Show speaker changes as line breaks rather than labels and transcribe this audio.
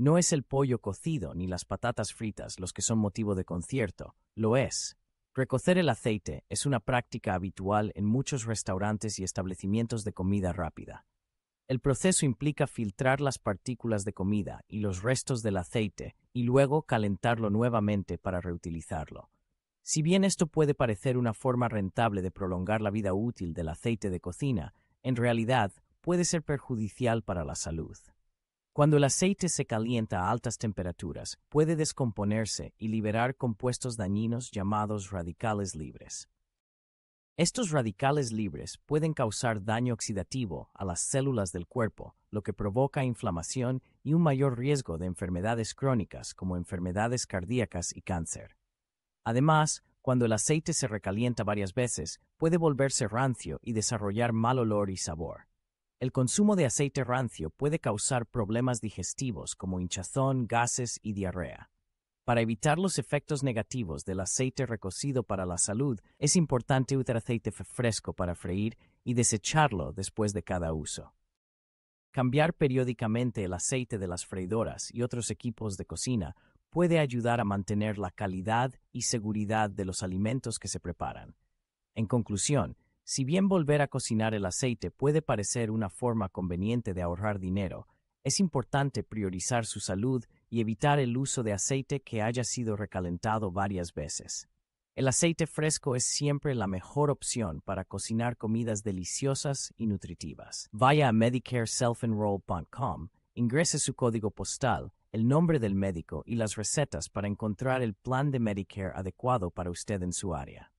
No es el pollo cocido ni las patatas fritas los que son motivo de concierto, lo es. Recocer el aceite es una práctica habitual en muchos restaurantes y establecimientos de comida rápida. El proceso implica filtrar las partículas de comida y los restos del aceite y luego calentarlo nuevamente para reutilizarlo. Si bien esto puede parecer una forma rentable de prolongar la vida útil del aceite de cocina, en realidad puede ser perjudicial para la salud. Cuando el aceite se calienta a altas temperaturas, puede descomponerse y liberar compuestos dañinos llamados radicales libres. Estos radicales libres pueden causar daño oxidativo a las células del cuerpo, lo que provoca inflamación y un mayor riesgo de enfermedades crónicas como enfermedades cardíacas y cáncer. Además, cuando el aceite se recalienta varias veces, puede volverse rancio y desarrollar mal olor y sabor. El consumo de aceite rancio puede causar problemas digestivos como hinchazón, gases y diarrea. Para evitar los efectos negativos del aceite recocido para la salud, es importante usar aceite fresco para freír y desecharlo después de cada uso. Cambiar periódicamente el aceite de las freidoras y otros equipos de cocina puede ayudar a mantener la calidad y seguridad de los alimentos que se preparan. En conclusión, si bien volver a cocinar el aceite puede parecer una forma conveniente de ahorrar dinero, es importante priorizar su salud y evitar el uso de aceite que haya sido recalentado varias veces. El aceite fresco es siempre la mejor opción para cocinar comidas deliciosas y nutritivas. Vaya a medicareselfenroll.com, ingrese su código postal, el nombre del médico y las recetas para encontrar el plan de Medicare adecuado para usted en su área.